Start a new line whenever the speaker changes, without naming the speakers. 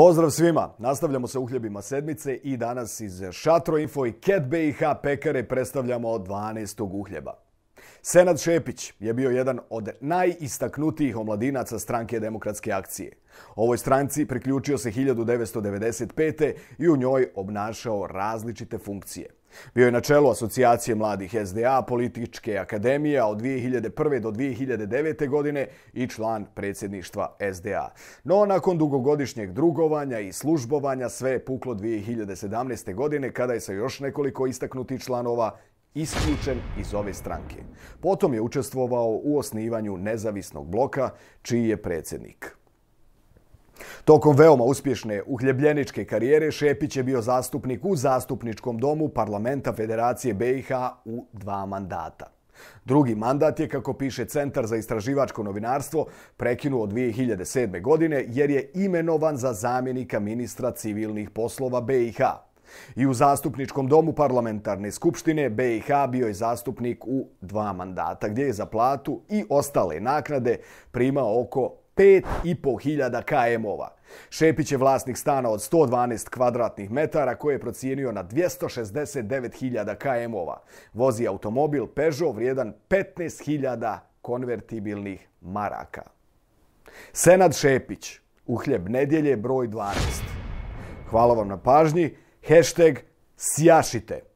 Pozdrav svima! Nastavljamo sa uhljebima sedmice i danas iz Šatro Info i Cat BiH pekare predstavljamo 12. uhljeba. Senad Šepić je bio jedan od najistaknutijih omladinaca stranke demokratske akcije. Ovoj stranci priključio se 1995. i u njoj obnašao različite funkcije. Bio je na čelu asocijacije mladih SDA, političke akademije od 2001. do 2009. godine i član predsjedništva SDA. No, nakon dugogodišnjeg drugovanja i službovanja sve je puklo 2017. godine kada je sa još nekoliko istaknutih članova isključen iz ove stranke. Potom je učestvovao u osnivanju nezavisnog bloka, čiji je predsjednik. Tokom veoma uspješne uhljebljeničke karijere Šepić je bio zastupnik u Zastupničkom domu Parlamenta Federacije BiH u dva mandata. Drugi mandat je, kako piše Centar za istraživačko novinarstvo, prekinuo 2007. godine jer je imenovan za zamjenika ministra civilnih poslova BiH. I u zastupničkom domu parlamentarne skupštine BiH bio je zastupnik u dva mandata, gdje je za platu i ostale naknade primao oko 5.500 KM-ova. Šepić je vlasnik stana od 112 kvadratnih metara koje je procijenio na 269.000 KM-ova. Vozi automobil Peugeot vrijedan 15.000 konvertibilnih maraka. Senad Šepić, uhljeb nedjelje broj 12. Hvala vam na pažnji hashtag sjašite.